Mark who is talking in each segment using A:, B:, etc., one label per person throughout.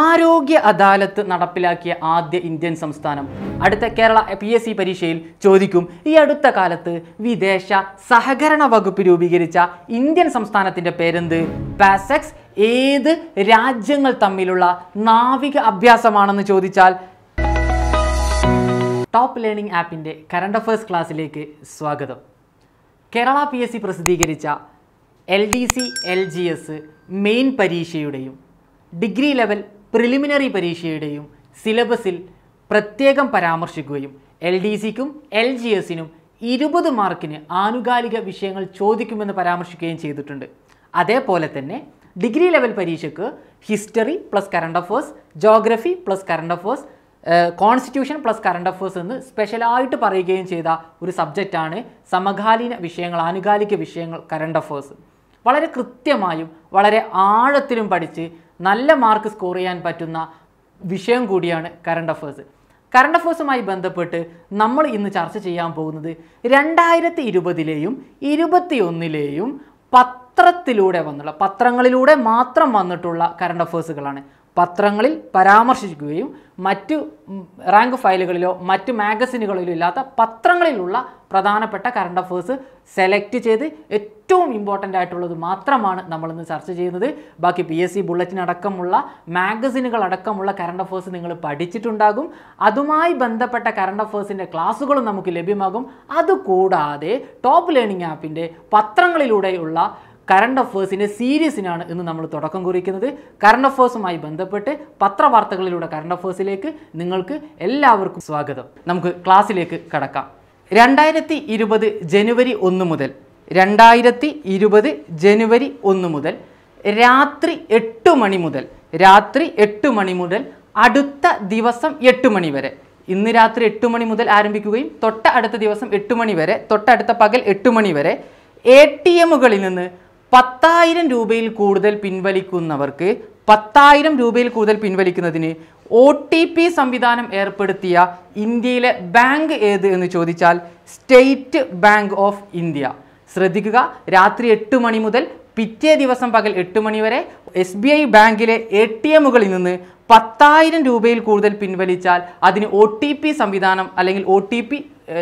A: ആരോഗ്യ അദാലത്ത് നടപ്പിലാക്കിയ ആദ്യ ഇന്ത്യൻ സംസ്ഥാനം അടുത്ത കേരള പി എസ് സി പരീക്ഷയിൽ ചോദിക്കും ഈ അടുത്ത കാലത്ത് വിദേശ സഹകരണ വകുപ്പ് രൂപീകരിച്ച ഇന്ത്യൻ സംസ്ഥാനത്തിൻ്റെ പേരെന്ത് പാസെക്സ് ഏത് രാജ്യങ്ങൾ തമ്മിലുള്ള നാവിക അഭ്യാസമാണെന്ന് ചോദിച്ചാൽ ടോപ്പ് ലേണിംഗ് ആപ്പിൻ്റെ കറണ്ട് അഫേഴ്സ് ക്ലാസ്സിലേക്ക് സ്വാഗതം കേരള പി എസ് സി പ്രസിദ്ധീകരിച്ച L D C L G S main പരീക്ഷയുടെയും ഡിഗ്രി ലെവൽ പ്രിലിമിനറി പരീക്ഷയുടെയും സിലബസിൽ പ്രത്യേകം പരാമർശിക്കുകയും എൽ ഡി സിക്കും എൽ ജി എസിനും ഇരുപത് മാർക്കിന് ആനുകാലിക വിഷയങ്ങൾ ചോദിക്കുമെന്ന് പരാമർശിക്കുകയും ചെയ്തിട്ടുണ്ട് അതേപോലെ തന്നെ ഡിഗ്രി ലെവൽ പരീക്ഷയ്ക്ക് history plus current affairs geography plus current affairs constitution plus current affairs എന്ന് സ്പെഷ്യലായിട്ട് പറയുകയും ചെയ്ത ഒരു സബ്ജക്റ്റാണ് സമകാലീന വിഷയങ്ങൾ ആനുകാലിക വിഷയങ്ങൾ കറണ്ട് അഫേഴ്സ് വളരെ കൃത്യമായും വളരെ ആഴത്തിലും പഠിച്ച് നല്ല മാർക്ക് സ്കോർ ചെയ്യാൻ പറ്റുന്ന വിഷയം കൂടിയാണ് കറണ്ട് അഫേഴ്സ് കറണ്ട് അഫേഴ്സുമായി ബന്ധപ്പെട്ട് നമ്മൾ ഇന്ന് ചർച്ച ചെയ്യാൻ പോകുന്നത് രണ്ടായിരത്തി ഇരുപതിലെയും ഇരുപത്തിയൊന്നിലെയും പത്രത്തിലൂടെ വന്നുള്ള പത്രങ്ങളിലൂടെ മാത്രം വന്നിട്ടുള്ള കറണ്ട് അഫേഴ്സുകളാണ് പത്രങ്ങളിൽ പരാമർശിക്കുകയും മറ്റു റാങ്ക് ഫയലുകളിലോ മറ്റു മാഗസിനുകളിലോ ഇല്ലാത്ത പത്രങ്ങളിലുള്ള പ്രധാനപ്പെട്ട കറണ്ട് അഫേഴ്സ് സെലക്ട് ചെയ്ത് ഏറ്റവും ഇമ്പോർട്ടൻ്റ് ആയിട്ടുള്ളത് മാത്രമാണ് നമ്മളിന്ന് ചർച്ച ചെയ്യുന്നത് ബാക്കി പി എസ് സി ബുള്ളറ്റിനടക്കമുള്ള മാഗസിനുകൾ അടക്കമുള്ള കറണ്ട് അഫേഴ്സ് നിങ്ങൾ പഠിച്ചിട്ടുണ്ടാകും അതുമായി ബന്ധപ്പെട്ട കറണ്ട് അഫേഴ്സിൻ്റെ ക്ലാസ്സുകളും നമുക്ക് ലഭ്യമാകും അതുകൂടാതെ ടോപ്പ് ലേണിംഗ് ആപ്പിൻ്റെ പത്രങ്ങളിലൂടെയുള്ള കറണ്ട് അഫേഴ്സിൻ്റെ സീരീസിനാണ് ഇന്ന് നമ്മൾ തുടക്കം കുറിക്കുന്നത് കറണ്ട് അഫേഴ്സുമായി ബന്ധപ്പെട്ട് പത്രവാർത്തകളിലൂടെ കറണ്ട് അഫേഴ്സിലേക്ക് നിങ്ങൾക്ക് എല്ലാവർക്കും സ്വാഗതം നമുക്ക് ക്ലാസ്സിലേക്ക് കടക്കാം രണ്ടായിരത്തി ഇരുപത് ജനുവരി ഒന്ന് മുതൽ രണ്ടായിരത്തി ഇരുപത് ജനുവരി ഒന്ന് മുതൽ രാത്രി എട്ട് മണി മുതൽ രാത്രി എട്ട് മണി മുതൽ അടുത്ത ദിവസം എട്ട് മണി വരെ ഇന്ന് രാത്രി എട്ട് മണി മുതൽ ആരംഭിക്കുകയും തൊട്ട അടുത്ത ദിവസം എട്ട് മണി വരെ തൊട്ടടുത്ത പകൽ എട്ട് മണി വരെ എ ടി എമ്മുകളിൽ നിന്ന് പത്തായിരം രൂപയിൽ കൂടുതൽ പിൻവലിക്കുന്നവർക്ക് പത്തായിരം രൂപയിൽ കൂടുതൽ പിൻവലിക്കുന്നതിന് ഒ ടി പി സംവിധാനം ഏർപ്പെടുത്തിയ ഇന്ത്യയിലെ ബാങ്ക് ഏത് എന്ന് ചോദിച്ചാൽ സ്റ്റേറ്റ് ബാങ്ക് ഓഫ് ഇന്ത്യ ശ്രദ്ധിക്കുക രാത്രി എട്ട് മണി മുതൽ പിറ്റേ ദിവസം പകൽ എട്ട് മണി വരെ എസ് ബി ഐ ബാങ്കിലെ എ ടി എമ്മുകളിൽ നിന്ന് പത്തായിരം രൂപയിൽ കൂടുതൽ പിൻവലിച്ചാൽ അതിന് ഒ ടി പി സംവിധാനം അല്ലെങ്കിൽ ഒ ടി പി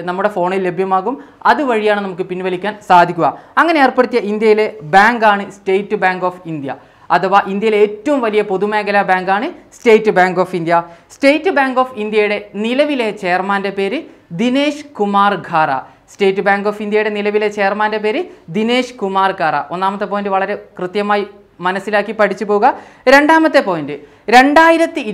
A: നമ്മുടെ ഫോണിൽ ലഭ്യമാകും അതുവഴിയാണ് നമുക്ക് പിൻവലിക്കാൻ സാധിക്കുക അങ്ങനെ ഏർപ്പെടുത്തിയ ഇന്ത്യയിലെ ബാങ്കാണ് സ്റ്റേറ്റ് ബാങ്ക് ഓഫ് ഇന്ത്യ അഥവാ ഇന്ത്യയിലെ ഏറ്റവും വലിയ പൊതുമേഖലാ ബാങ്കാണ് state bank of India state bank of ഇന്ത്യയുടെ നിലവിലെ ചെയർമാൻ്റെ പേര് Dinesh Kumar Khara state bank of ഇന്ത്യയുടെ നിലവിലെ ചെയർമാൻ്റെ പേര് ദിനേശ് കുമാർ ഖാറ ഒന്നാമത്തെ പോയിന്റ് വളരെ കൃത്യമായി മനസ്സിലാക്കി പഠിച്ചു പോവുക രണ്ടാമത്തെ പോയിന്റ് രണ്ടായിരത്തി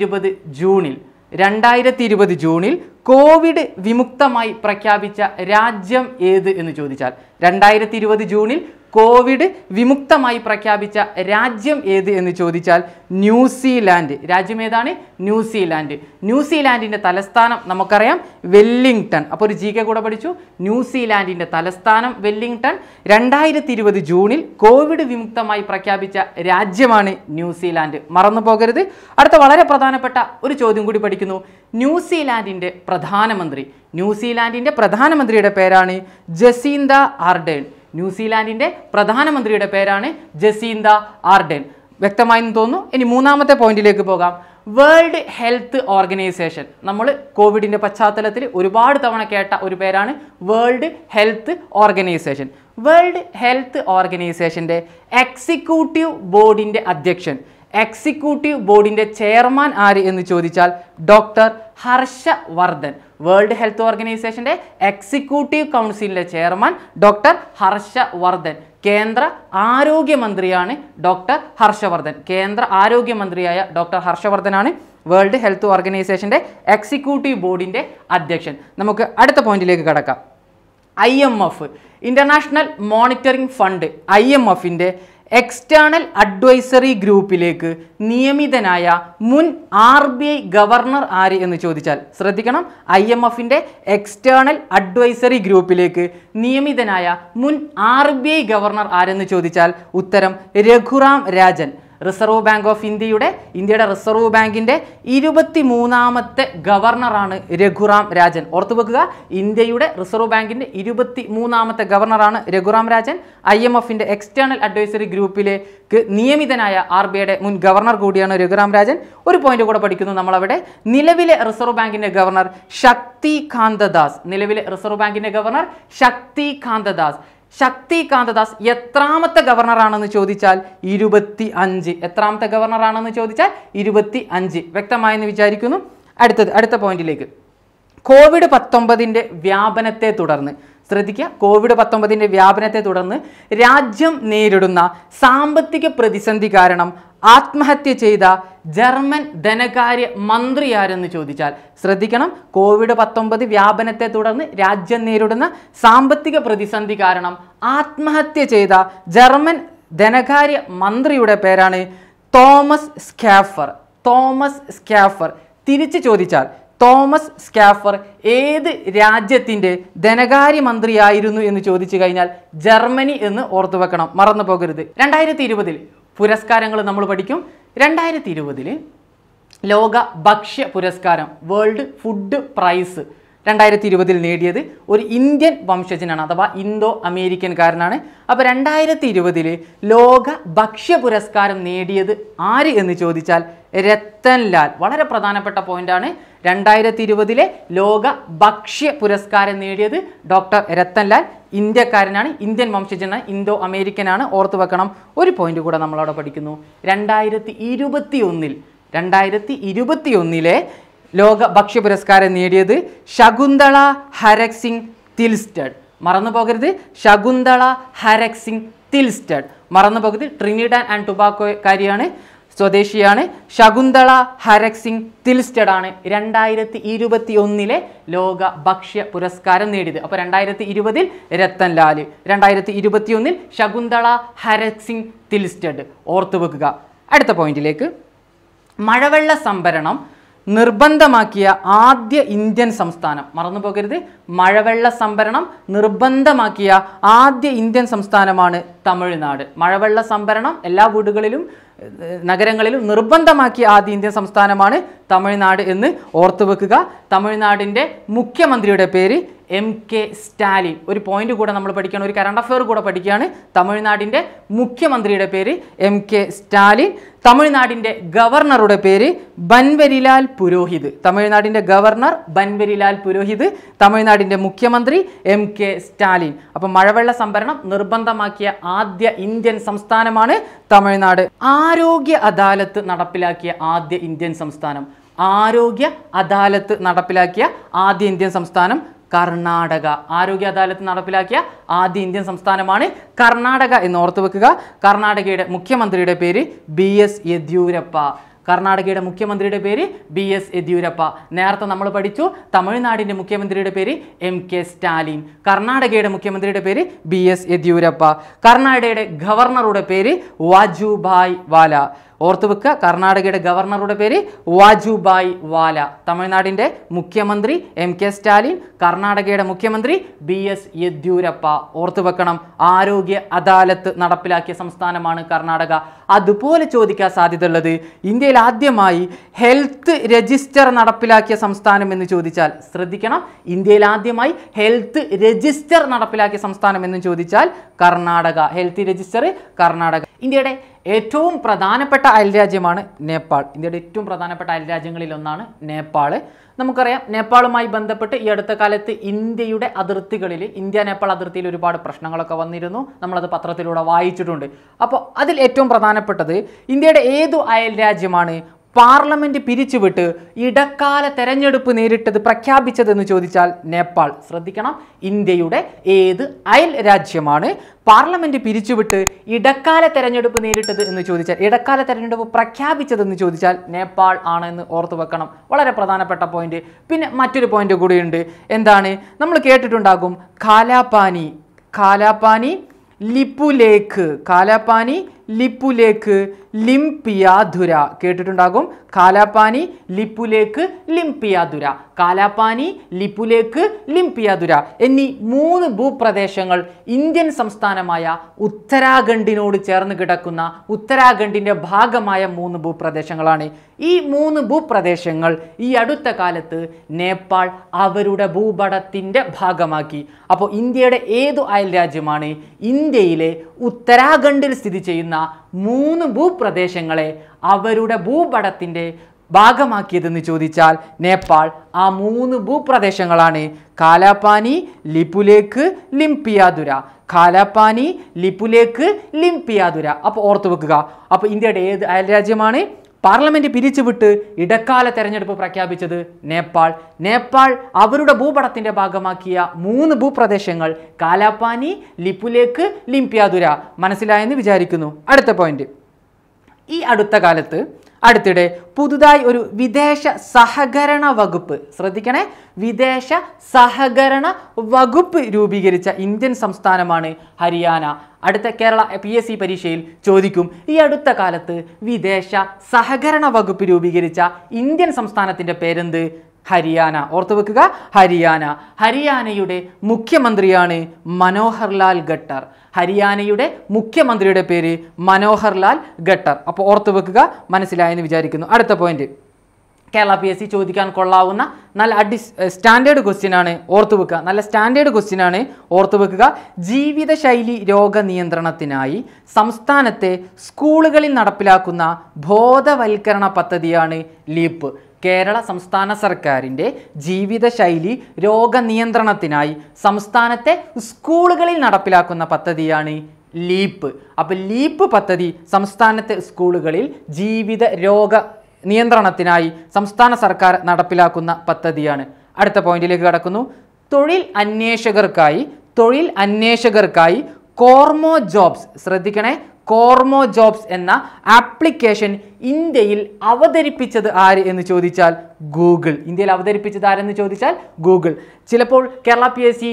A: ജൂണിൽ രണ്ടായിരത്തി ഇരുപത് ജൂണിൽ കോവിഡ് വിമുക്തമായി പ്രഖ്യാപിച്ച രാജ്യം ഏത് എന്ന് ചോദിച്ചാൽ രണ്ടായിരത്തി ഇരുപത് ജൂണിൽ കോവിഡ് വിമുക്തമായി പ്രഖ്യാപിച്ച രാജ്യം ഏത് എന്ന് ചോദിച്ചാൽ ന്യൂസിലാൻഡ് രാജ്യം ഏതാണ് ന്യൂസിലാൻഡ് ന്യൂസിലാൻഡിൻ്റെ തലസ്ഥാനം നമുക്കറിയാം വെല്ലിംഗ്ടൺ അപ്പോൾ ഒരു ജി കെ കൂടെ പഠിച്ചു ന്യൂസിലാൻഡിൻ്റെ തലസ്ഥാനം വെല്ലിംഗ്ടൺ രണ്ടായിരത്തി ഇരുപത് ജൂണിൽ കോവിഡ് വിമുക്തമായി പ്രഖ്യാപിച്ച രാജ്യമാണ് ന്യൂസിലാൻഡ് മറന്നു പോകരുത് അടുത്ത വളരെ പ്രധാനപ്പെട്ട ഒരു ചോദ്യം കൂടി പഠിക്കുന്നു ന്യൂസിലാൻഡിൻ്റെ പ്രധാനമന്ത്രി ന്യൂസിലാൻഡിൻ്റെ പ്രധാനമന്ത്രിയുടെ പേരാണ് ജസീന്ത ആർഡേൺ ന്യൂസിലാൻഡിന്റെ പ്രധാനമന്ത്രിയുടെ പേരാണ് ജസീന്ത ആർഡൻ വ്യക്തമായെന്ന് തോന്നുന്നു ഇനി മൂന്നാമത്തെ പോയിന്റിലേക്ക് പോകാം വേൾഡ് ഹെൽത്ത് ഓർഗനൈസേഷൻ നമ്മൾ കോവിഡിന്റെ പശ്ചാത്തലത്തിൽ ഒരുപാട് തവണ കേട്ട ഒരു പേരാണ് world health organisation world health ഓർഗനൈസേഷൻ്റെ എക്സിക്യൂട്ടീവ് ബോർഡിൻ്റെ അധ്യക്ഷൻ എക്സിക്യൂട്ടീവ് ബോർഡിൻ്റെ ചെയർമാൻ ആര് എന്ന് ചോദിച്ചാൽ ഡോക്ടർ ഹർഷവർദ്ധൻ വേൾഡ് ഹെൽത്ത് ഓർഗനൈസേഷൻ്റെ എക്സിക്യൂട്ടീവ് കൗൺസിലിൻ്റെ ചെയർമാൻ ഡോക്ടർ ഹർഷവർദ്ധൻ കേന്ദ്ര ആരോഗ്യമന്ത്രിയാണ് ഡോക്ടർ ഹർഷവർദ്ധൻ കേന്ദ്ര ആരോഗ്യമന്ത്രിയായ ഡോക്ടർ ഹർഷവർദ്ധനാണ് വേൾഡ് ഹെൽത്ത് ഓർഗനൈസേഷൻ്റെ എക്സിക്യൂട്ടീവ് ബോർഡിൻ്റെ അധ്യക്ഷൻ നമുക്ക് അടുത്ത പോയിന്റിലേക്ക് കടക്കാം I M F international monitoring fund I M എഫിൻ്റെ എക്സ്റ്റേണൽ അഡ്വൈസറി ഗ്രൂപ്പിലേക്ക് നിയമിതനായ മുൻ ആർ ബി ഐ ഗവർണർ ആര് എന്ന് ചോദിച്ചാൽ ശ്രദ്ധിക്കണം ഐ എം എഫിൻ്റെ എക്സ്റ്റേണൽ അഡ്വൈസറി ഗ്രൂപ്പിലേക്ക് നിയമിതനായ മുൻ ആർ ബി ഐ ഗവർണർ ആരെന്ന് ചോദിച്ചാൽ ഉത്തരം Raghuram Rajan reserve bank of ഇന്ത്യയുടെ ഇന്ത്യയുടെ റിസർവ് ബാങ്കിൻ്റെ ഇരുപത്തി മൂന്നാമത്തെ ഗവർണറാണ് രഘുറാം രാജൻ ഓർത്തു വെക്കുക ഇന്ത്യയുടെ റിസർവ് ബാങ്കിൻ്റെ ഇരുപത്തി മൂന്നാമത്തെ ഗവർണറാണ് രഘുറാം രാജൻ ഐ എം എഫിൻ്റെ എക്സ്റ്റേണൽ അഡ്വൈസറി ഗ്രൂപ്പിലേക്ക് നിയമിതനായ ആർ ബി ഐയുടെ മുൻ ഗവർണർ കൂടിയാണ് രഘുറാം രാജൻ ഒരു പോയിന്റ് കൂടെ പഠിക്കുന്നു നമ്മളവിടെ നിലവിലെ റിസർവ് ബാങ്കിൻ്റെ ഗവർണർ ശക്തികാന്ത ദാസ് നിലവിലെ റിസർവ് ബാങ്കിൻ്റെ ഗവർണർ ശക്തികാന്ത ദാസ് ശക്തി കാന്തദാസ് എത്രാമത്തെ ഗവർണറാണെന്ന് ചോദിച്ചാൽ ഇരുപത്തി അഞ്ച് എത്രാമത്തെ ഗവർണറാണെന്ന് ചോദിച്ചാൽ ഇരുപത്തി അഞ്ച് വ്യക്തമായെന്ന് വിചാരിക്കുന്നു അടുത്തത് അടുത്ത പോയിന്റിലേക്ക് കോവിഡ് പത്തൊമ്പതിൻ്റെ വ്യാപനത്തെ തുടർന്ന് ശ്രദ്ധിക്കുക കോവിഡ് പത്തൊമ്പതിൻ്റെ വ്യാപനത്തെ തുടർന്ന് രാജ്യം നേരിടുന്ന സാമ്പത്തിക പ്രതിസന്ധി കാരണം ആത്മഹത്യ ചെയ്ത ജർമ്മൻ ധനകാര്യ മന്ത്രി ആരെന്ന് ചോദിച്ചാൽ ശ്രദ്ധിക്കണം കോവിഡ് പത്തൊമ്പത് വ്യാപനത്തെ തുടർന്ന് രാജ്യം നേരിടുന്ന സാമ്പത്തിക പ്രതിസന്ധി കാരണം ആത്മഹത്യ ചെയ്ത ജർമ്മൻ ധനകാര്യ മന്ത്രിയുടെ പേരാണ് തോമസ് സ്കാഫർ തോമസ് സ്കാഫർ തിരിച്ചു ചോദിച്ചാൽ തോമസ് സ്കാഫർ ഏത് രാജ്യത്തിൻ്റെ ധനകാര്യമന്ത്രിയായിരുന്നു എന്ന് ചോദിച്ചു കഴിഞ്ഞാൽ ജർമ്മനി എന്ന് ഓർത്തു വെക്കണം മറന്നു പോകരുത് രണ്ടായിരത്തി ഇരുപതിൽ പുരസ്കാരങ്ങൾ നമ്മൾ പഠിക്കും രണ്ടായിരത്തി ഇരുപതിൽ ലോക ഭക്ഷ്യ പുരസ്കാരം വേൾഡ് ഫുഡ് പ്രൈസ് രണ്ടായിരത്തി ഇരുപതിൽ നേടിയത് ഒരു ഇന്ത്യൻ വംശജനാണ് അഥവാ ഇന്തോ അമേരിക്കൻകാരനാണ് അപ്പോൾ രണ്ടായിരത്തി ഇരുപതിൽ ലോക ഭക്ഷ്യ പുരസ്കാരം നേടിയത് ആര് എന്ന് ചോദിച്ചാൽ രത്തൻ ലാൽ വളരെ പ്രധാനപ്പെട്ട പോയിന്റാണ് രണ്ടായിരത്തി ഇരുപതിലെ ലോക ഭക്ഷ്യ പുരസ്കാരം നേടിയത് ഡോക്ടർ രത്തൻ ലാൽ ഇന്ത്യക്കാരനാണ് ഇന്ത്യൻ വംശജനാണ് ഇന്തോ അമേരിക്കനാണ് ഓർത്തു വെക്കണം ഒരു പോയിന്റ് കൂടെ നമ്മളവിടെ പഠിക്കുന്നു രണ്ടായിരത്തി ഇരുപത്തി ഒന്നിൽ രണ്ടായിരത്തി ഇരുപത്തി ഒന്നിലെ ലോക ഭക്ഷ്യ പുരസ്കാരം നേടിയത് ശകുന്തള ഹരക് സിംഗ് തിൽസ്റ്റഡ് മറന്നു പോകരുത് ശകുന്തള ഹരക് സിംഗ് തിൽസ്റ്റഡ് മറന്നു പോകരുത് ട്രിനിഡാൻ ആൻഡ് കാര്യമാണ് സ്വദേശിയാണ് ശകുന്തള ഹരക് സിംഗ് തിൽസ്റ്റഡ് ആണ് രണ്ടായിരത്തി ഇരുപത്തി ഒന്നിലെ ലോക ഭക്ഷ്യ പുരസ്കാരം നേടിയത് അപ്പോൾ രണ്ടായിരത്തി ഇരുപതിൽ രത്തൻ ലാൽ രണ്ടായിരത്തി ഇരുപത്തി ഒന്നിൽ ശകുന്തള ഹരക് സിംഗ് തിൽസ്റ്റഡ് ഓർത്തു വെക്കുക അടുത്ത പോയിന്റിലേക്ക് മഴവെള്ള സംഭരണം നിർബന്ധമാക്കിയ ആദ്യ ഇന്ത്യൻ സംസ്ഥാനം മറന്നു പോകരുത് മഴവെള്ള സംഭരണം നിർബന്ധമാക്കിയ ആദ്യ ഇന്ത്യൻ സംസ്ഥാനമാണ് തമിഴ്നാട് മഴവെള്ള സംഭരണം എല്ലാ വീടുകളിലും നഗരങ്ങളിലും നിർബന്ധമാക്കിയ ആദ്യ ഇന്ത്യൻ സംസ്ഥാനമാണ് തമിഴ്നാട് എന്ന് ഓർത്തു വെക്കുക തമിഴ്നാടിൻ്റെ മുഖ്യമന്ത്രിയുടെ പേര് എം കെ സ്റ്റാലിൻ ഒരു പോയിന്റ് കൂടെ നമ്മൾ പഠിക്കുകയാണ് ഒരു കറണ്ട് അഫയർ കൂടെ പഠിക്കുകയാണ് തമിഴ്നാടിൻ്റെ മുഖ്യമന്ത്രിയുടെ പേര് എം കെ സ്റ്റാലിൻ തമിഴ്നാടിൻ്റെ ഗവർണറുടെ പേര് ബൻവരിലാൽ പുരോഹിത് തമിഴ്നാടിൻ്റെ ഗവർണർ ബൻവരിലാൽ പുരോഹിത് തമിഴ്നാടിൻ്റെ മുഖ്യമന്ത്രി എം കെ സ്റ്റാലിൻ അപ്പം മഴവെള്ള സംഭരണം നിർബന്ധമാക്കിയ ആദ്യ ഇന്ത്യൻ സംസ്ഥാനമാണ് തമിഴ്നാട് ആരോഗ്യ അദാലത്ത് നടപ്പിലാക്കിയ ആദ്യ ഇന്ത്യൻ സംസ്ഥാനം ആരോഗ്യ അദാലത്ത് നടപ്പിലാക്കിയ ആദ്യ ഇന്ത്യൻ സംസ്ഥാനം കർണാടക ആരോഗ്യ അദാലത്ത് നടപ്പിലാക്കിയ ആദ്യ ഇന്ത്യൻ സംസ്ഥാനമാണ് കർണാടക എന്ന് ഓർത്തു വെക്കുക കർണാടകയുടെ മുഖ്യമന്ത്രിയുടെ പേര് ബി എസ് യെദ്യൂരപ്പ കർണാടകയുടെ മുഖ്യമന്ത്രിയുടെ പേര് ബി എസ് യെദ്യൂരപ്പ നേരത്തെ നമ്മൾ പഠിച്ചു തമിഴ്നാടിൻ്റെ മുഖ്യമന്ത്രിയുടെ പേര് എം കെ സ്റ്റാലിൻ കർണാടകയുടെ മുഖ്യമന്ത്രിയുടെ പേര് ബി എസ് യെദ്യൂരപ്പ കർണാടകയുടെ ഗവർണറുടെ പേര് വാജുഭായ് വാല ഓർത്തു വെക്കുക കർണാടകയുടെ ഗവർണറുടെ പേര് വാജുബായ് വാല തമിഴ്നാടിൻ്റെ മുഖ്യമന്ത്രി എം കെ സ്റ്റാലിൻ കർണാടകയുടെ മുഖ്യമന്ത്രി ബി എസ് യെദ്യൂരപ്പ ഓർത്തു വെക്കണം ആരോഗ്യ അദാലത്ത് നടപ്പിലാക്കിയ സംസ്ഥാനമാണ് കർണാടക അതുപോലെ ചോദിക്കാൻ സാധ്യതയുള്ളത് ഇന്ത്യയിൽ ആദ്യമായി ഹെൽത്ത് രജിസ്റ്റർ നടപ്പിലാക്കിയ സംസ്ഥാനം എന്ന് ചോദിച്ചാൽ ശ്രദ്ധിക്കണം ഇന്ത്യയിൽ ആദ്യമായി ഹെൽത്ത് രജിസ്റ്റർ നടപ്പിലാക്കിയ സംസ്ഥാനം എന്ന് ചോദിച്ചാൽ കർണാടക ഹെൽത്ത് രജിസ്റ്റർ കർണാടക ഇന്ത്യയുടെ ഏറ്റവും പ്രധാനപ്പെട്ട അയൽരാജ്യമാണ് നേപ്പാൾ ഇന്ത്യയുടെ ഏറ്റവും പ്രധാനപ്പെട്ട അയൽരാജ്യങ്ങളിലൊന്നാണ് നേപ്പാൾ നമുക്കറിയാം നേപ്പാളുമായി ബന്ധപ്പെട്ട് ഈ അടുത്ത കാലത്ത് ഇന്ത്യയുടെ അതിർത്തികളിൽ ഇന്ത്യ നേപ്പാൾ അതിർത്തിയിൽ ഒരുപാട് പ്രശ്നങ്ങളൊക്കെ വന്നിരുന്നു നമ്മളത് പത്രത്തിലൂടെ വായിച്ചിട്ടുണ്ട് അപ്പോൾ അതിൽ ഏറ്റവും പ്രധാനപ്പെട്ടത് ഇന്ത്യയുടെ ഏതു അയൽരാജ്യമാണ് പാർലമെന്റ് പിരിച്ചുവിട്ട് ഇടക്കാല തെരഞ്ഞെടുപ്പ് നേരിട്ടത് പ്രഖ്യാപിച്ചതെന്ന് ചോദിച്ചാൽ നേപ്പാൾ ശ്രദ്ധിക്കണം ഇന്ത്യയുടെ ഏത് അയൽ രാജ്യമാണ് പാർലമെന്റ് പിരിച്ചുവിട്ട് ഇടക്കാല തെരഞ്ഞെടുപ്പ് നേരിട്ടത് എന്ന് ചോദിച്ചാൽ ഇടക്കാല തെരഞ്ഞെടുപ്പ് പ്രഖ്യാപിച്ചതെന്ന് ചോദിച്ചാൽ നേപ്പാൾ ആണെന്ന് ഓർത്തു വെക്കണം വളരെ പ്രധാനപ്പെട്ട പോയിന്റ് പിന്നെ മറ്റൊരു പോയിന്റ് കൂടിയുണ്ട് എന്താണ് നമ്മൾ കേട്ടിട്ടുണ്ടാകും കാലാപാനി കാലാപാനി ലിപ്പുലേക്ക് കാലാപാനി ലിപ്പുലേക്ക് ലിംപിയാധുര കേട്ടിട്ടുണ്ടാകും കാലാപ്പാനി ലിപ്പുലേക്ക് ലിംപിയാധുര കാലാപ്പാനി ലിപ്പുലേക്ക് ലിംപിയാധുര എന്നീ മൂന്ന് ഭൂപ്രദേശങ്ങൾ ഇന്ത്യൻ സംസ്ഥാനമായ ഉത്തരാഖണ്ഡിനോട് ചേർന്ന് കിടക്കുന്ന ഉത്തരാഖണ്ഡിൻ്റെ ഭാഗമായ മൂന്ന് ഭൂപ്രദേശങ്ങളാണ് ഈ മൂന്ന് ഭൂപ്രദേശങ്ങൾ ഈ അടുത്ത കാലത്ത് നേപ്പാൾ അവരുടെ ഭൂപടത്തിൻ്റെ ഭാഗമാക്കി അപ്പോൾ ഇന്ത്യയുടെ ഏതു അയൽ രാജ്യമാണ് ഇന്ത്യയിലെ ഉത്തരാഖണ്ഡിൽ സ്ഥിതി ചെയ്യുന്ന മൂന്ന് ഭൂപ്രദേശങ്ങളെ അവരുടെ ഭൂപടത്തിൻ്റെ ഭാഗമാക്കിയതെന്ന് ചോദിച്ചാൽ നേപ്പാൾ ആ മൂന്ന് ഭൂപ്രദേശങ്ങളാണ് കാലാപാനി ലിപുലേക്ക് ലിംപിയാതുര കാലാപാനി ലിപുലേക്ക് ലിംപിയാതുര അപ്പോൾ ഓർത്തു വെക്കുക അപ്പോൾ ഇന്ത്യയുടെ ഏത് അയൽരാജ്യമാണ് പാർലമെന്റ് പിരിച്ചുവിട്ട് ഇടക്കാല തെരഞ്ഞെടുപ്പ് പ്രഖ്യാപിച്ചത് നേപ്പാൾ നേപ്പാൾ അവരുടെ ഭൂപടത്തിന്റെ ഭാഗമാക്കിയ മൂന്ന് ഭൂപ്രദേശങ്ങൾ കാലാപ്പാനി ലിപ്പുലേക്ക് ലിംപ്യാതുര മനസ്സിലായെന്ന് വിചാരിക്കുന്നു അടുത്ത പോയിന്റ് ഈ അടുത്ത കാലത്ത് അടുത്തിടെ പുതുതായി ഒരു വിദേശ സഹകരണ വകുപ്പ് ശ്രദ്ധിക്കണേ വിദേശ സഹകരണ വകുപ്പ് രൂപീകരിച്ച ഇന്ത്യൻ സംസ്ഥാനമാണ് ഹരിയാന അടുത്ത കേരള പി എസ് സി പരീക്ഷയിൽ ചോദിക്കും ഈ അടുത്ത കാലത്ത് വിദേശ സഹകരണ വകുപ്പ് രൂപീകരിച്ച ഇന്ത്യൻ സംസ്ഥാനത്തിൻ്റെ പേരെന്ത് ഹരിയാന ഓർത്തു വെക്കുക ഹരിയാന ഹരിയാനയുടെ മുഖ്യമന്ത്രിയാണ് മനോഹർലാൽ ഖട്ടർ ഹരിയാനയുടെ മുഖ്യമന്ത്രിയുടെ പേര് മനോഹർ ലാൽ ഘട്ടർ അപ്പോൾ ഓർത്ത് വെക്കുക മനസ്സിലായെന്ന് വിചാരിക്കുന്നു അടുത്ത point Kerala P S C ചോദിക്കാൻ കൊള്ളാവുന്ന നല്ല അഡി സ്റ്റാൻഡേർഡ് ക്വസ്റ്റ്യൻ ആണ് ഓർത്തു വെക്കുക നല്ല സ്റ്റാൻഡേർഡ് ക്വസ്റ്റ്യൻ ആണ് ഓർത്തു വെക്കുക ജീവിതശൈലി രോഗ നിയന്ത്രണത്തിനായി സംസ്ഥാനത്തെ സ്കൂളുകളിൽ നടപ്പിലാക്കുന്ന ബോധവൽക്കരണ പദ്ധതിയാണ് ലീപ്പ് കേരള സംസ്ഥാന സർക്കാരിൻ്റെ ജീവിതശൈലി രോഗനിയന്ത്രണത്തിനായി സംസ്ഥാനത്തെ സ്കൂളുകളിൽ നടപ്പിലാക്കുന്ന പദ്ധതിയാണ് ലീപ്പ് അപ്പോൾ ലീപ്പ് പദ്ധതി സംസ്ഥാനത്തെ സ്കൂളുകളിൽ ജീവിത രോഗ നിയന്ത്രണത്തിനായി സംസ്ഥാന സർക്കാർ നടപ്പിലാക്കുന്ന പദ്ധതിയാണ് അടുത്ത പോയിന്റിലേക്ക് കടക്കുന്നു തൊഴിൽ അന്വേഷകർക്കായി തൊഴിൽ അന്വേഷകർക്കായി കോർമോ ജോബ്സ് ശ്രദ്ധിക്കണേ കോർമോ ജോബ്സ് എന്ന ആപ്ലിക്കേഷൻ ഇന്ത്യയിൽ അവതരിപ്പിച്ചത് ആര് എന്ന് ചോദിച്ചാൽ ഗൂഗിൾ ഇന്ത്യയിൽ അവതരിപ്പിച്ചത് ആരെന്ന് ചോദിച്ചാൽ ഗൂഗിൾ ചിലപ്പോൾ കേരള പി എസ് സി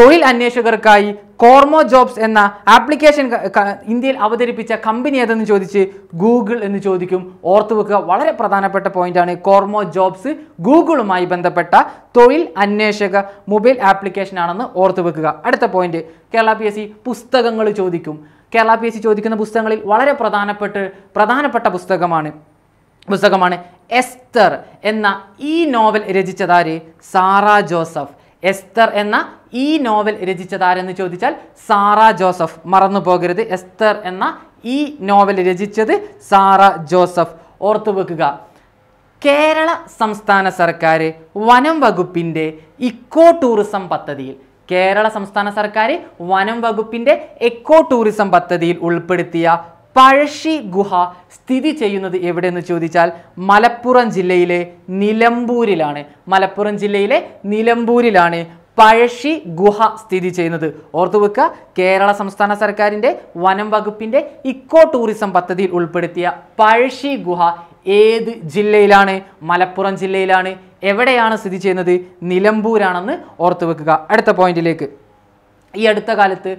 A: തൊഴിൽ അന്വേഷകർക്കായി കോർമോ ജോബ്സ് എന്ന ആപ്ലിക്കേഷൻ ഇന്ത്യയിൽ അവതരിപ്പിച്ച കമ്പനി ഏതെന്ന് ചോദിച്ച് ഗൂഗിൾ എന്ന് ചോദിക്കും ഓർത്തു വെക്കുക വളരെ പ്രധാനപ്പെട്ട പോയിന്റാണ് കോർമോ ജോബ്സ് ഗൂഗിളുമായി ബന്ധപ്പെട്ട തൊഴിൽ അന്വേഷക മൊബൈൽ ആപ്ലിക്കേഷൻ ആണെന്ന് ഓർത്തു വെക്കുക അടുത്ത പോയിന്റ് കേരള പി പുസ്തകങ്ങൾ ചോദിക്കും കേരള പി എസ് സി ചോദിക്കുന്ന പുസ്തകങ്ങളിൽ വളരെ പ്രധാനപ്പെട്ട് പ്രധാനപ്പെട്ട പുസ്തകമാണ് പുസ്തകമാണ് എസ്തർ എന്ന ഈ നോവൽ രചിച്ചതാര് സാറ ജോസഫ് എസ്തർ എന്ന ഈ നോവൽ രചിച്ചതാരെന്ന് ചോദിച്ചാൽ സാറ ജോസഫ് മറന്നു പോകരുത് എസ്തർ എന്ന ഈ നോവൽ രചിച്ചത് സാറ ജോസഫ് ഓർത്തു വെക്കുക കേരള സംസ്ഥാന സർക്കാർ വനം വകുപ്പിൻ്റെ ഇക്കോ ടൂറിസം പദ്ധതിയിൽ കേരള സംസ്ഥാന സർക്കാർ വനം വകുപ്പിന്റെ എക്കോ ടൂറിസം പദ്ധതിയിൽ ഉൾപ്പെടുത്തിയ പഴശ്ശി ഗുഹ സ്ഥിതി ചെയ്യുന്നത് എവിടെയെന്ന് ചോദിച്ചാൽ മലപ്പുറം ജില്ലയിലെ നിലമ്പൂരിലാണ് മലപ്പുറം ജില്ലയിലെ നിലമ്പൂരിലാണ് പഴശ്ശി ഗുഹ സ്ഥിതി ചെയ്യുന്നത് ഓർത്തു വെക്കുക കേരള സംസ്ഥാന സർക്കാരിൻ്റെ വനം വകുപ്പിൻ്റെ ഇക്കോ ടൂറിസം പദ്ധതിയിൽ ഉൾപ്പെടുത്തിയ പഴശ്ശി ഗുഹ ഏത് ജില്ലയിലാണ് മലപ്പുറം ജില്ലയിലാണ് എവിടെയാണ് സ്ഥിതി ചെയ്യുന്നത് നിലമ്പൂരാണെന്ന് ഓർത്തു വെക്കുക അടുത്ത പോയിന്റിലേക്ക് ഈ അടുത്ത കാലത്ത്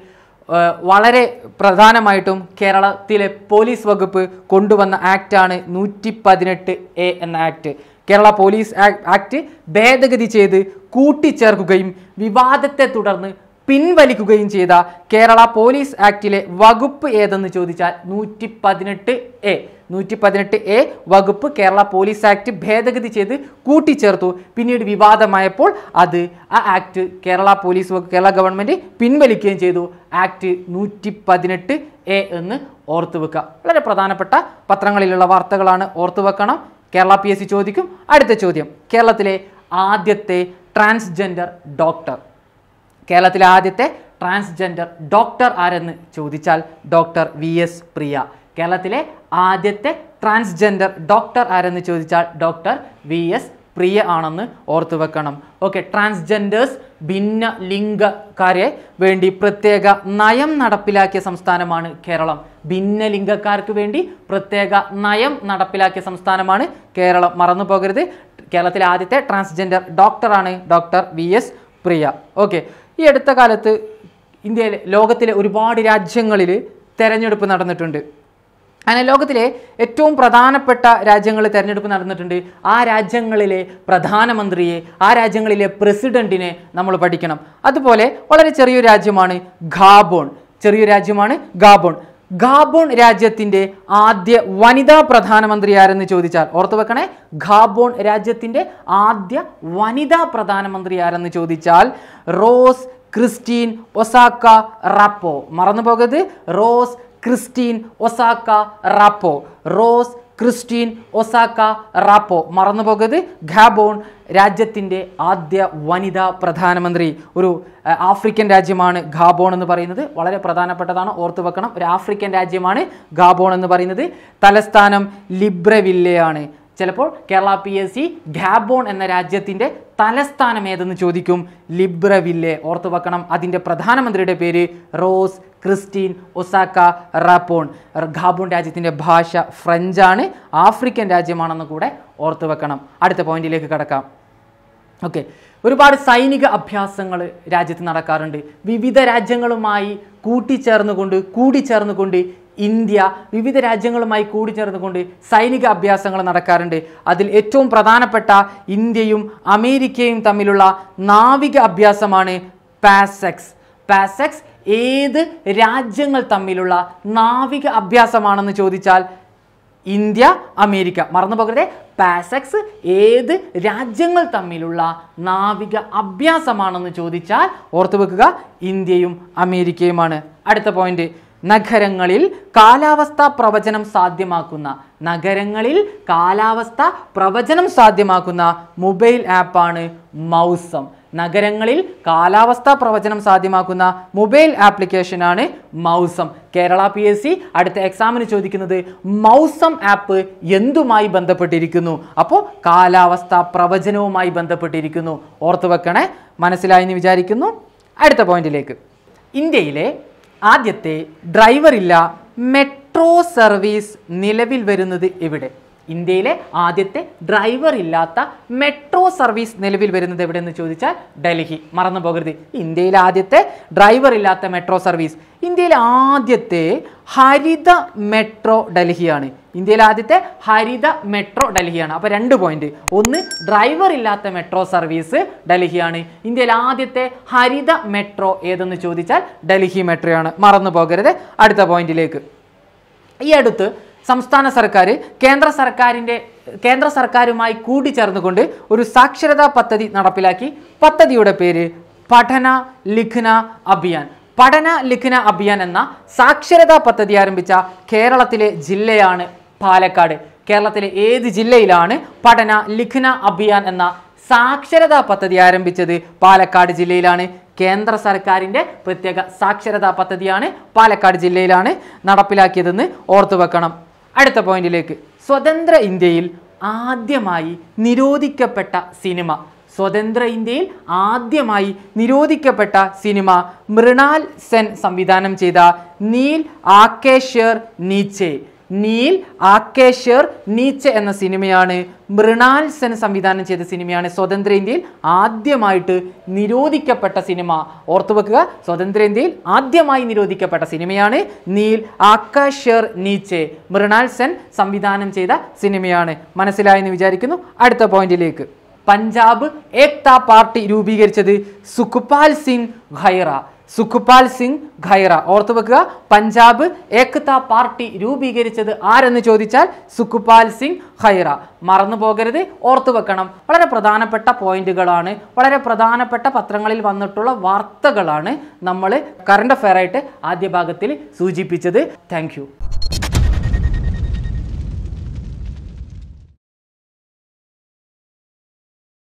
A: വളരെ പ്രധാനമായിട്ടും കേരളത്തിലെ പോലീസ് വകുപ്പ് കൊണ്ടുവന്ന ആക്റ്റാണ് നൂറ്റി പതിനെട്ട് എ എന്ന ആക്ട് കേരള പോലീസ് ആക്ട് ഭേദഗതി ചെയ്ത് കൂട്ടിച്ചേർക്കുകയും വിവാദത്തെ തുടർന്ന് പിൻവലിക്കുകയും ചെയ്ത കേരള പോലീസ് ആക്ടിലെ വകുപ്പ് ഏതെന്ന് ചോദിച്ചാൽ നൂറ്റി പതിനെട്ട് എ നൂറ്റി പതിനെട്ട് എ വകുപ്പ് കേരള പോലീസ് ആക്ട് ഭേദഗതി ചെയ്ത് കൂട്ടിച്ചേർത്തു പിന്നീട് വിവാദമായപ്പോൾ അത് ആ ആക്ട് കേരള പോലീസ് വകുപ്പ് കേരള ഗവൺമെൻറ് പിൻവലിക്കുകയും ചെയ്തു ആക്ട് നൂറ്റി പതിനെട്ട് എ എന്ന് ഓർത്തു വെക്കുക വളരെ പ്രധാനപ്പെട്ട പത്രങ്ങളിലുള്ള വാർത്തകളാണ് ഓർത്തു വെക്കണം കേരള പി എസ് സി ചോദിക്കും അടുത്ത ചോദ്യം കേരളത്തിലെ ആദ്യത്തെ ട്രാൻസ്ജെൻഡർ ഡോക്ടർ കേരളത്തിലെ ആദ്യത്തെ ട്രാൻസ്ജെൻഡർ ഡോക്ടർ ആരെന്ന് ചോദിച്ചാൽ ഡോക്ടർ വി എസ് പ്രിയ കേരളത്തിലെ ആദ്യത്തെ ട്രാൻസ്ജെൻഡർ ഡോക്ടർ ആരെന്ന് ചോദിച്ചാൽ ഡോക്ടർ വി എസ് പ്രിയ ആണെന്ന് ഓർത്തു വെക്കണം ഓക്കെ ട്രാൻസ്ജെൻഡേഴ്സ് ഭിന്ന ലിംഗക്കാരെ വേണ്ടി പ്രത്യേക നയം നടപ്പിലാക്കിയ സംസ്ഥാനമാണ് കേരളം ലിംഗക്കാർക്ക് വേണ്ടി പ്രത്യേക നയം നടപ്പിലാക്കിയ സംസ്ഥാനമാണ് കേരളം മറന്നു പോകരുത് കേരളത്തിലെ ആദ്യത്തെ ട്രാൻസ്ജെൻഡർ ഡോക്ടറാണ് doctor V S Priya okay ഈ അടുത്ത കാലത്ത് ഇന്ത്യയിലെ ലോകത്തിലെ ഒരുപാട് രാജ്യങ്ങളിൽ തെരഞ്ഞെടുപ്പ് നടന്നിട്ടുണ്ട് അങ്ങനെ ലോകത്തിലെ ഏറ്റവും പ്രധാനപ്പെട്ട രാജ്യങ്ങൾ തിരഞ്ഞെടുപ്പ് നടന്നിട്ടുണ്ട് ആ രാജ്യങ്ങളിലെ പ്രധാനമന്ത്രിയെ ആ രാജ്യങ്ങളിലെ പ്രസിഡന്റിനെ നമ്മൾ പഠിക്കണം അതുപോലെ വളരെ ചെറിയൊരു രാജ്യമാണ് ഗാബോൺ ചെറിയൊരു രാജ്യമാണ് ഗാബോൺ ഗാബോൺ രാജ്യത്തിൻ്റെ ആദ്യ വനിതാ പ്രധാനമന്ത്രി ആരെന്ന് ചോദിച്ചാൽ ഓർത്തു വെക്കണേ ഗാബോൺ രാജ്യത്തിൻ്റെ ആദ്യ വനിതാ പ്രധാനമന്ത്രി ആരെന്ന് ചോദിച്ചാൽ റോസ് ക്രിസ്റ്റീൻ ഒസാക്ക റാപ്പോ മറന്നു പോകരുത് Rose Christiane Ossouka Raponda Rose Christiane Ossouka Raponda മറന്നു പോകരുത് ഖാബോൺ രാജ്യത്തിൻ്റെ ആദ്യ വനിതാ പ്രധാനമന്ത്രി ഒരു ആഫ്രിക്കൻ രാജ്യമാണ് ഖാബോൺ എന്ന് പറയുന്നത് വളരെ പ്രധാനപ്പെട്ടതാണ് ഓർത്തു വെക്കണം ഒരു ആഫ്രിക്കൻ രാജ്യമാണ് ഖാബോൺ എന്ന് പറയുന്നത് തലസ്ഥാനം ലിബ്രവില്ലയാണ് ചിലപ്പോൾ Kerala P S C Gabon എന്ന രാജ്യത്തിൻ്റെ തലസ്ഥാനം ഏതെന്ന് ചോദിക്കും ലിബ്രവില്ലെ ഓർത്തു വെക്കണം അതിൻ്റെ പ്രധാനമന്ത്രിയുടെ പേര് Rose Christiane Ossouka Raponda Gabon രാജ്യത്തിൻ്റെ ഭാഷ ഫ്രഞ്ചാണ് ആഫ്രിക്കൻ രാജ്യമാണെന്ന് കൂടെ ഓർത്തു വെക്കണം അടുത്ത പോയിന്റിലേക്ക് കടക്കാം ഓക്കെ ഒരുപാട് സൈനിക അഭ്യാസങ്ങൾ രാജ്യത്ത് നടക്കാറുണ്ട് വിവിധ രാജ്യങ്ങളുമായി കൂട്ടിച്ചേർന്നുകൊണ്ട് കൂടിച്ചേർന്നുകൊണ്ട് ഇന്ത്യ വിവിധ രാജ്യങ്ങളുമായി കൂടിച്ചേർന്നുകൊണ്ട് സൈനിക അഭ്യാസങ്ങൾ നടക്കാറുണ്ട് അതിൽ ഏറ്റവും പ്രധാനപ്പെട്ട ഇന്ത്യയും അമേരിക്കയും തമ്മിലുള്ള നാവിക അഭ്യാസമാണ് പാസെക്സ് പാസെക്സ് ഏത് രാജ്യങ്ങൾ തമ്മിലുള്ള നാവിക അഭ്യാസമാണെന്ന് ചോദിച്ചാൽ ഇന്ത്യ അമേരിക്ക മറന്നു പോകരുതേ പാസക്സ് ഏത് രാജ്യങ്ങൾ തമ്മിലുള്ള നാവിക അഭ്യാസമാണെന്ന് ചോദിച്ചാൽ ഓർത്തു വെക്കുക ഇന്ത്യയും അമേരിക്കയുമാണ് അടുത്ത പോയിന്റ് നഗരങ്ങളിൽ കാലാവസ്ഥ പ്രവചനം സാധ്യമാക്കുന്ന നഗരങ്ങളിൽ കാലാവസ്ഥ പ്രവചനം സാധ്യമാക്കുന്ന മൊബൈൽ ആപ്പാണ് മൗസം നഗരങ്ങളിൽ കാലാവസ്ഥ പ്രവചനം സാധ്യമാക്കുന്ന മൊബൈൽ ആപ്ലിക്കേഷനാണ് Mausam Kerala P S C അടുത്ത എക്സാമിന് ചോദിക്കുന്നത് മൗസം ആപ്പ് എന്തുമായി ബന്ധപ്പെട്ടിരിക്കുന്നു അപ്പോൾ കാലാവസ്ഥ പ്രവചനവുമായി ബന്ധപ്പെട്ടിരിക്കുന്നു ഓർത്തു വെക്കണേ മനസ്സിലായെന്ന് വിചാരിക്കുന്നു അടുത്ത പോയിന്റിലേക്ക് ഇന്ത്യയിലെ ആദ്യത്തെ ഡ്രൈവറില്ല മെട്രോ സർവീസ് നിലവിൽ വരുന്നത് എവിടെ ഇന്ത്യയിലെ ആദ്യത്തെ ഡ്രൈവർ ഇല്ലാത്ത മെട്രോ സർവീസ് നിലവിൽ വരുന്നത് എവിടെയെന്ന് ചോദിച്ചാൽ ഡൽഹി മറന്നു പോകരുത് ഇന്ത്യയിലെ ആദ്യത്തെ ഡ്രൈവർ ഇല്ലാത്ത മെട്രോ സർവീസ് ഇന്ത്യയിലെ ആദ്യത്തെ ഹരിത മെട്രോ ഡൽഹിയാണ് ഇന്ത്യയിലെ ആദ്യത്തെ ഹരിത മെട്രോ ഡൽഹിയാണ് അപ്പോൾ രണ്ട് പോയിന്റ് ഒന്ന് ഡ്രൈവർ ഇല്ലാത്ത മെട്രോ സർവീസ് ഡൽഹിയാണ് ഇന്ത്യയിലെ ആദ്യത്തെ ഹരിത മെട്രോ ഏതെന്ന് ചോദിച്ചാൽ ഡൽഹി മെട്രോയാണ് മറന്നു പോകരുത് അടുത്ത പോയിന്റിലേക്ക് ഈ അടുത്ത് സംസ്ഥാന സർക്കാർ കേന്ദ്ര സർക്കാരിൻ്റെ കേന്ദ്ര സർക്കാരുമായി കൂടിച്ചേർന്നുകൊണ്ട് ഒരു സാക്ഷരതാ പദ്ധതി നടപ്പിലാക്കി പദ്ധതിയുടെ പേര് പഠന ലിഖന അഭിയാൻ പഠന ലിഖന അഭിയാൻ എന്ന സാക്ഷരതാ പദ്ധതി ആരംഭിച്ച കേരളത്തിലെ ജില്ലയാണ് പാലക്കാട് കേരളത്തിലെ ഏത് ജില്ലയിലാണ് പഠന ലിഖന അഭിയാൻ എന്ന സാക്ഷരതാ പദ്ധതി ആരംഭിച്ചത് പാലക്കാട് ജില്ലയിലാണ് കേന്ദ്ര സർക്കാരിൻ്റെ പ്രത്യേക സാക്ഷരതാ പദ്ധതിയാണ് പാലക്കാട് ജില്ലയിലാണ് നടപ്പിലാക്കിയതെന്ന് ഓർത്തു വെക്കണം അടുത്ത പോയിന്റിലേക്ക് സ്വതന്ത്ര ഇന്ത്യയിൽ ആദ്യമായി നിരോധിക്കപ്പെട്ട സിനിമ സ്വതന്ത്ര ഇന്ത്യയിൽ ആദ്യമായി നിരോധിക്കപ്പെട്ട സിനിമ മൃണാൽ സെൻ സംവിധാനം ചെയ്ത നീൽ ആക്കേഷർ നീച്ചെ നീൽ ആക്കേഷർ നീച്ച എന്ന സിനിമയാണ് മൃണാൽ സെൻ സംവിധാനം ചെയ്ത സിനിമയാണ് സ്വതന്ത്ര ഇന്ത്യയിൽ ആദ്യമായിട്ട് നിരോധിക്കപ്പെട്ട സിനിമ ഓർത്തു വെക്കുക സ്വതന്ത്ര ഇന്ത്യയിൽ ആദ്യമായി നിരോധിക്കപ്പെട്ട സിനിമയാണ് നീൽ ആക്കാഷർ നീച്ച മൃണാൽ സെൻ സംവിധാനം ചെയ്ത സിനിമയാണ് മനസ്സിലായെന്ന് വിചാരിക്കുന്നു അടുത്ത പോയിന്റിലേക്ക് പഞ്ചാബ് ഏക്താ പാർട്ടി രൂപീകരിച്ചത് സുഖ്പാൽ സിംഗ് ഖൈറ സുഖ്പാൽ സിംഗ് ഖൈറ ഓർത്തു വെക്കുക പഞ്ചാബ് ഏക്താ പാർട്ടി രൂപീകരിച്ചത് ആരെന്ന് ചോദിച്ചാൽ സുഖ്പാൽ സിംഗ് ഖൈറ മറന്നു പോകരുത് ഓർത്തു വെക്കണം വളരെ പ്രധാനപ്പെട്ട പോയിന്റുകളാണ് വളരെ പ്രധാനപ്പെട്ട പത്രങ്ങളിൽ വന്നിട്ടുള്ള വാർത്തകളാണ് നമ്മൾ കറണ്ട് അഫയറായിട്ട് ആദ്യ ഭാഗത്തിൽ സൂചിപ്പിച്ചത് താങ്ക്